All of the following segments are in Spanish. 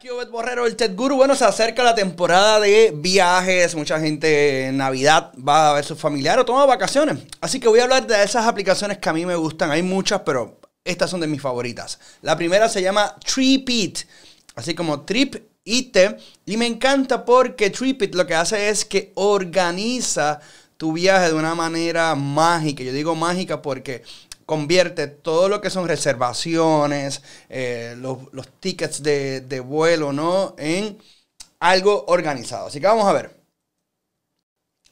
aquí Obed Borrero, el Ted Guru. Bueno, se acerca la temporada de viajes. Mucha gente en Navidad va a ver su familiares o toma vacaciones. Así que voy a hablar de esas aplicaciones que a mí me gustan. Hay muchas, pero estas son de mis favoritas. La primera se llama Tripit, así como Trip IT. Y me encanta porque Tripit lo que hace es que organiza tu viaje de una manera mágica. Yo digo mágica porque convierte todo lo que son reservaciones, eh, los, tickets de, vuelo, ¿no? En algo organizado. Así que vamos a ver.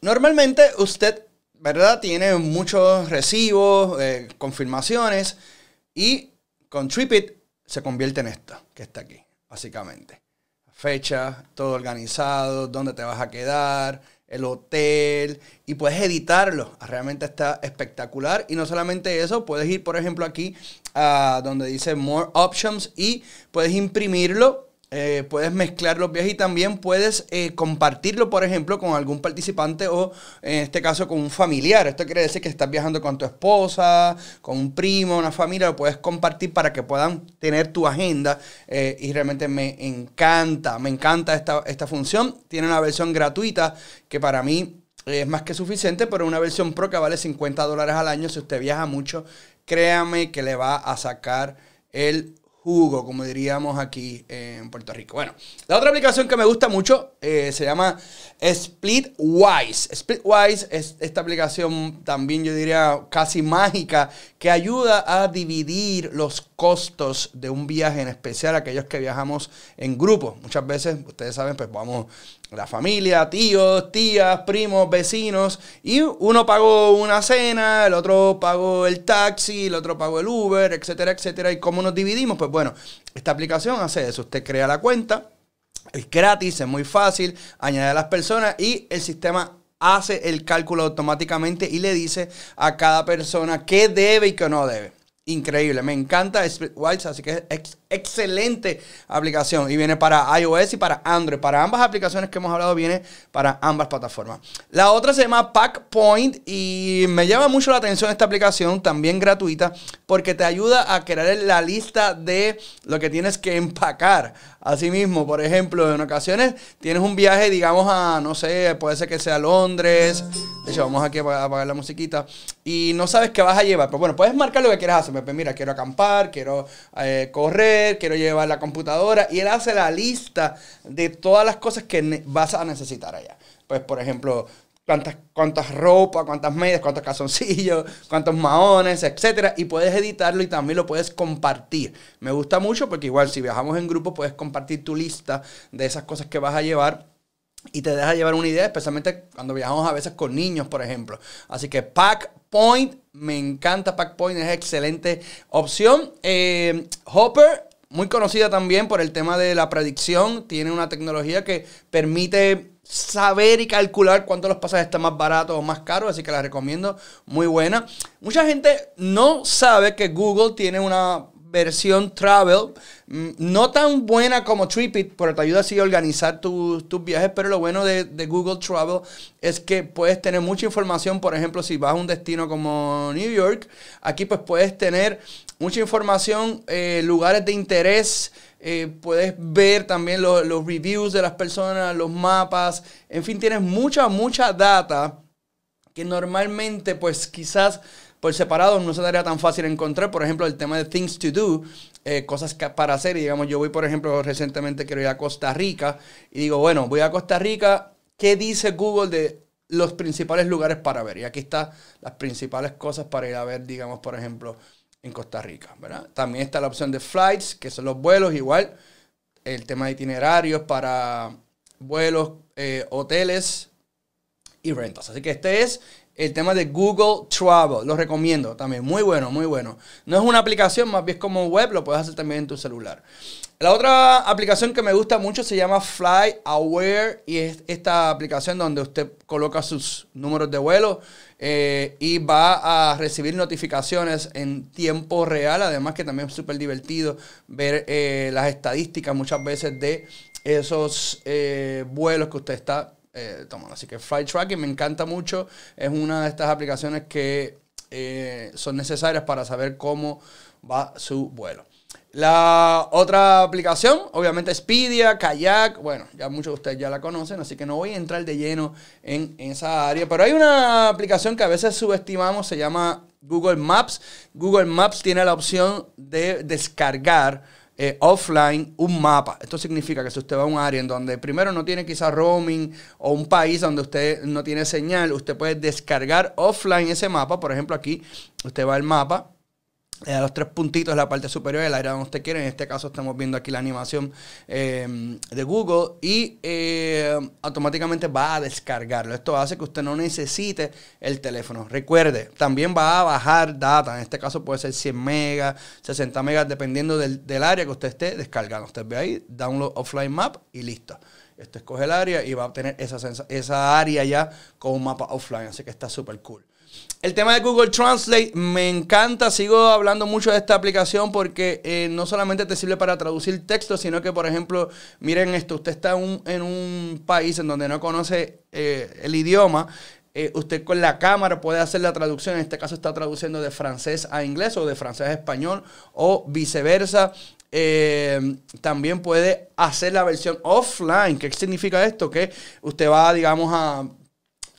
Normalmente usted, ¿verdad? Tiene muchos recibos, eh, confirmaciones y con TripIt se convierte en esto que está aquí, básicamente. Fecha, todo organizado, dónde te vas a quedar, el hotel y puedes editarlo. Ah, realmente está espectacular. Y no solamente eso, puedes ir, por ejemplo, aquí a ah, donde dice More Options y puedes imprimirlo eh, puedes mezclar los viajes y también puedes eh, compartirlo, por ejemplo, con algún participante o, en este caso, con un familiar. Esto quiere decir que estás viajando con tu esposa, con un primo, una familia, lo puedes compartir para que puedan tener tu agenda. Eh, y realmente me encanta, me encanta esta, esta función. Tiene una versión gratuita que para mí es más que suficiente, pero una versión pro que vale 50 dólares al año. Si usted viaja mucho, créame que le va a sacar el Hugo, como diríamos aquí en Puerto Rico. Bueno, la otra aplicación que me gusta mucho eh, se llama Splitwise. Splitwise es esta aplicación también yo diría casi mágica que ayuda a dividir los costos de un viaje, en especial aquellos que viajamos en grupo. Muchas veces, ustedes saben, pues vamos la familia, tíos, tías, primos, vecinos, y uno pagó una cena, el otro pagó el taxi, el otro pagó el Uber, etcétera, etcétera. ¿Y cómo nos dividimos? Pues bueno, esta aplicación hace eso. Usted crea la cuenta, es gratis, es muy fácil, añade a las personas y el sistema hace el cálculo automáticamente y le dice a cada persona qué debe y qué no debe increíble. Me encanta Splitwise, así que es excelente aplicación. Y viene para iOS y para Android. Para ambas aplicaciones que hemos hablado, viene para ambas plataformas. La otra se llama PackPoint y me llama mucho la atención esta aplicación, también gratuita, porque te ayuda a crear la lista de lo que tienes que empacar. mismo, por ejemplo, en ocasiones tienes un viaje, digamos, a, no sé, puede ser que sea Londres. De hecho, vamos aquí a apagar la musiquita y no sabes qué vas a llevar. Pero pues bueno, puedes marcar lo que quieras hacer. Pues mira, quiero acampar, quiero eh, correr, quiero llevar la computadora. Y él hace la lista de todas las cosas que vas a necesitar allá. Pues, por ejemplo, cuántas, cuántas ropas, cuántas medias, cuántos calzoncillos, cuántos maones, etcétera. Y puedes editarlo y también lo puedes compartir. Me gusta mucho porque igual si viajamos en grupo puedes compartir tu lista de esas cosas que vas a llevar y te deja llevar una idea, especialmente cuando viajamos a veces con niños, por ejemplo. Así que Packpoint, me encanta Packpoint, es excelente opción. Eh, Hopper, muy conocida también por el tema de la predicción, tiene una tecnología que permite saber y calcular cuánto los pasajes están más baratos o más caros, así que la recomiendo, muy buena. Mucha gente no sabe que Google tiene una versión travel, mm, no tan buena como TripIt, pero te ayuda así a organizar tus viajes. Pero lo bueno de, Google Travel es que puedes tener mucha información. Por ejemplo, si vas a un destino como New York, aquí pues puedes tener mucha información, eh, lugares de interés. Eh, puedes ver también los reviews de las personas, los mapas, en fin, tienes mucha, mucha data que normalmente pues quizás por separado no se daría tan fácil encontrar. Por ejemplo, el tema de things to do, eh, cosas para hacer. Y digamos, yo voy, por ejemplo, recientemente quiero ir a Costa Rica y digo, bueno, voy a Costa Rica, ¿qué dice Google de los principales lugares para ver? Y aquí están las principales cosas para ir a ver, digamos, por ejemplo, en Costa Rica, También está la opción de flights, que son los vuelos, igual. El tema de itinerarios para vuelos, eh, hoteles y rentas. Así que este es el tema de Google Travel, lo recomiendo también. Muy bueno, muy bueno. No es una aplicación, más bien como web, lo puedes hacer también en tu celular. La otra aplicación que me gusta mucho se llama Fly Aware y es esta aplicación donde usted coloca sus números de vuelo eh, y va a recibir notificaciones en tiempo real. Además que también es súper divertido ver eh, las estadísticas muchas veces de esos eh, vuelos que usted está eh, así que Flight Tracking me encanta mucho. Es una de estas aplicaciones que eh, son necesarias para saber cómo va su vuelo. La otra aplicación, obviamente Expedia, Kayak, bueno, ya muchos de ustedes ya la conocen, así que no voy a entrar de lleno en esa área, pero hay una aplicación que a veces subestimamos, se llama Google Maps. Google Maps tiene la opción de descargar eh, offline un mapa. Esto significa que si usted va a un área en donde primero no tiene quizá roaming o un país donde usted no tiene señal, usted puede descargar offline ese mapa. Por ejemplo, aquí usted va al mapa eh, a los tres puntitos en la parte superior del área donde usted quiere. En este caso estamos viendo aquí la animación em, de Google y em, automáticamente va a descargarlo. Esto hace que usted no necesite el teléfono. Recuerde, también va a bajar data. En este caso puede ser 100 megas, 60 megas, dependiendo del, área que usted esté descargando. Usted ve ahí, download offline map y listo. Esto escoge el área y va a obtener esa, esa área ya con un mapa offline. Así que está súper cool. El tema de Google Translate me encanta, sigo hablando mucho de esta aplicación porque eh, no solamente te sirve para traducir texto, sino que, por ejemplo, miren esto, usted está en un país en donde no conoce eh, el idioma, eh, usted con la cámara puede hacer la traducción, en este caso está traduciendo de francés a inglés o de francés a español o viceversa. también puede hacer la versión offline. ¿Qué significa esto? Que usted va, digamos, a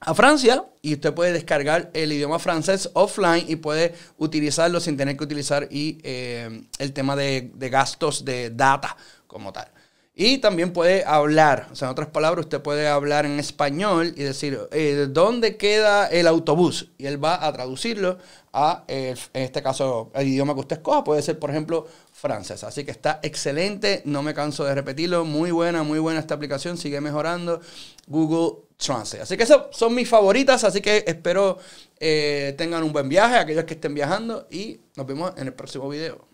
a Francia y usted puede descargar el idioma francés offline y puede utilizarlo sin tener que utilizar y, eh, el tema de, gastos de data como tal. Y también puede hablar, o sea, en otras palabras, usted puede hablar en español y decir, eh, ¿dónde queda el autobús? Y él va a traducirlo a, eh, en este caso, el idioma que usted escoja. Puede ser, por ejemplo, francés. Así que está excelente, no me canso de repetirlo. Muy buena, muy buena esta aplicación, sigue mejorando. Google Así que esas son mis favoritas, así que espero eh, tengan un buen viaje, aquellos que estén viajando, y nos vemos en el próximo video.